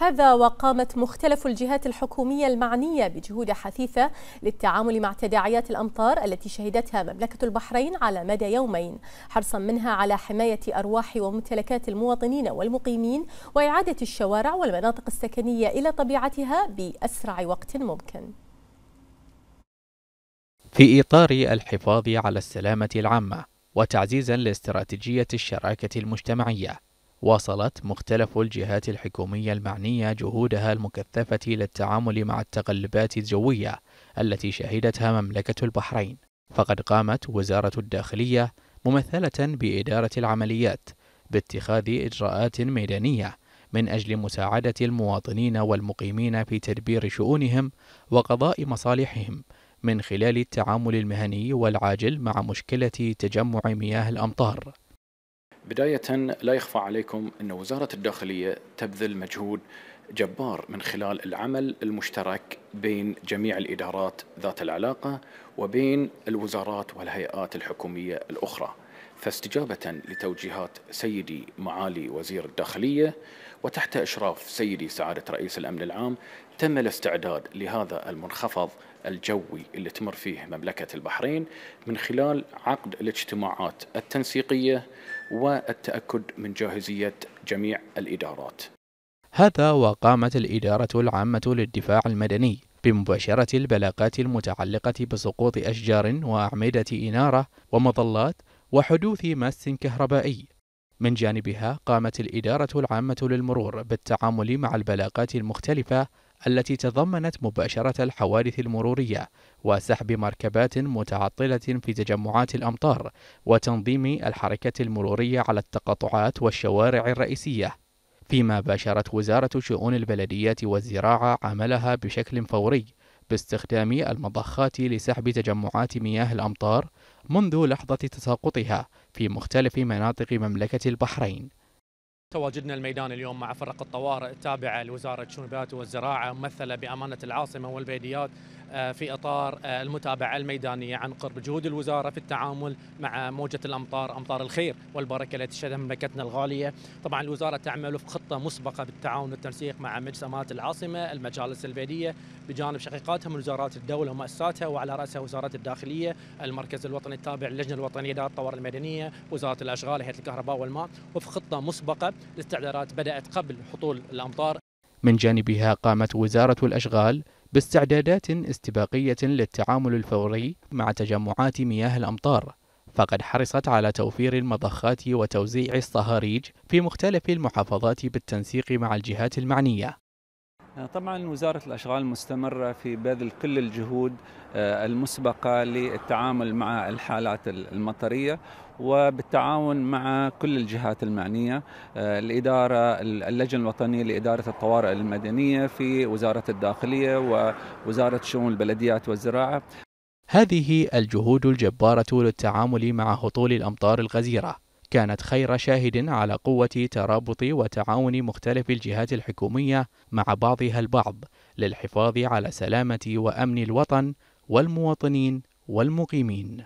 هذا وقامت مختلف الجهات الحكومية المعنية بجهود حثيثة للتعامل مع تداعيات الأمطار التي شهدتها مملكة البحرين على مدى يومين حرصا منها على حماية أرواح وممتلكات المواطنين والمقيمين وإعادة الشوارع والمناطق السكنية إلى طبيعتها بأسرع وقت ممكن في إطار الحفاظ على السلامة العامة وتعزيزا لاستراتيجية الشراكة المجتمعية واصلت مختلف الجهات الحكومية المعنية جهودها المكثفة للتعامل مع التقلبات الجوية التي شهدتها مملكة البحرين، فقد قامت وزارة الداخلية ممثلة بإدارة العمليات باتخاذ إجراءات ميدانية من أجل مساعدة المواطنين والمقيمين في تدبير شؤونهم وقضاء مصالحهم من خلال التعامل المهني والعاجل مع مشكلة تجمع مياه الأمطار. بداية لا يخفى عليكم أن وزارة الداخلية تبذل مجهود جبار من خلال العمل المشترك بين جميع الإدارات ذات العلاقة وبين الوزارات والهيئات الحكومية الأخرى فاستجابة لتوجيهات سيدي معالي وزير الداخلية وتحت إشراف سيدي سعادة رئيس الأمن العام تم الاستعداد لهذا المنخفض الجوي اللي تمر فيه مملكة البحرين من خلال عقد الاجتماعات التنسيقية والتأكد من جاهزية جميع الإدارات هذا وقامت الإدارة العامة للدفاع المدني بمباشرة البلاغات المتعلقة بسقوط أشجار وأعمدة إنارة ومظلات وحدوث مس كهربائي من جانبها قامت الإدارة العامة للمرور بالتعامل مع البلاغات المختلفة التي تضمنت مباشرة الحوادث المرورية وسحب مركبات متعطلة في تجمعات الأمطار وتنظيم الحركة المرورية على التقاطعات والشوارع الرئيسية فيما باشرت وزارة شؤون البلديات والزراعة عملها بشكل فوري باستخدام المضخات لسحب تجمعات مياه الأمطار منذ لحظة تساقطها في مختلف مناطق مملكة البحرين تواجدنا الميدان اليوم مع فرق الطوارئ التابعة لوزارة الشنوبات والزراعة ممثلة بأمانة العاصمة والبيديات آه، في اطار آه، المتابعه الميدانيه عن قرب جهود الوزاره في التعامل مع موجه الامطار امطار الخير والبركه التي تشهدها مملكتنا الغاليه، طبعا الوزاره تعمل في خطه مسبقه بالتعاون والتنسيق مع مجسمات العاصمه، المجالس البلديه بجانب شقيقاتها من وزارات الدوله ومؤسساتها وعلى راسها وزاره الداخليه، المركز الوطني التابع للجنه الوطنيه لاداره الطوارئ المدنيه، وزاره الاشغال، هيئه الكهرباء والماء، وفي خطه مسبقه الاستعدادات بدات قبل حطول الامطار. من جانبها قامت وزاره الاشغال باستعدادات استباقية للتعامل الفوري مع تجمعات مياه الأمطار فقد حرصت على توفير المضخات وتوزيع الصهاريج في مختلف المحافظات بالتنسيق مع الجهات المعنية آه، طبعا وزارة الأشغال مستمرة في بذل كل الجهود آه، المسبقة للتعامل مع الحالات المطرية وبالتعاون مع كل الجهات المعنية آه، الإدارة اللجنة الوطنية لإدارة الطوارئ المدنية في وزارة الداخلية ووزارة شؤون البلديات والزراعة هذه الجهود الجبارة للتعامل مع هطول الأمطار الغزيرة كانت خير شاهد على قوة ترابط وتعاون مختلف الجهات الحكومية مع بعضها البعض للحفاظ على سلامة وأمن الوطن والمواطنين والمقيمين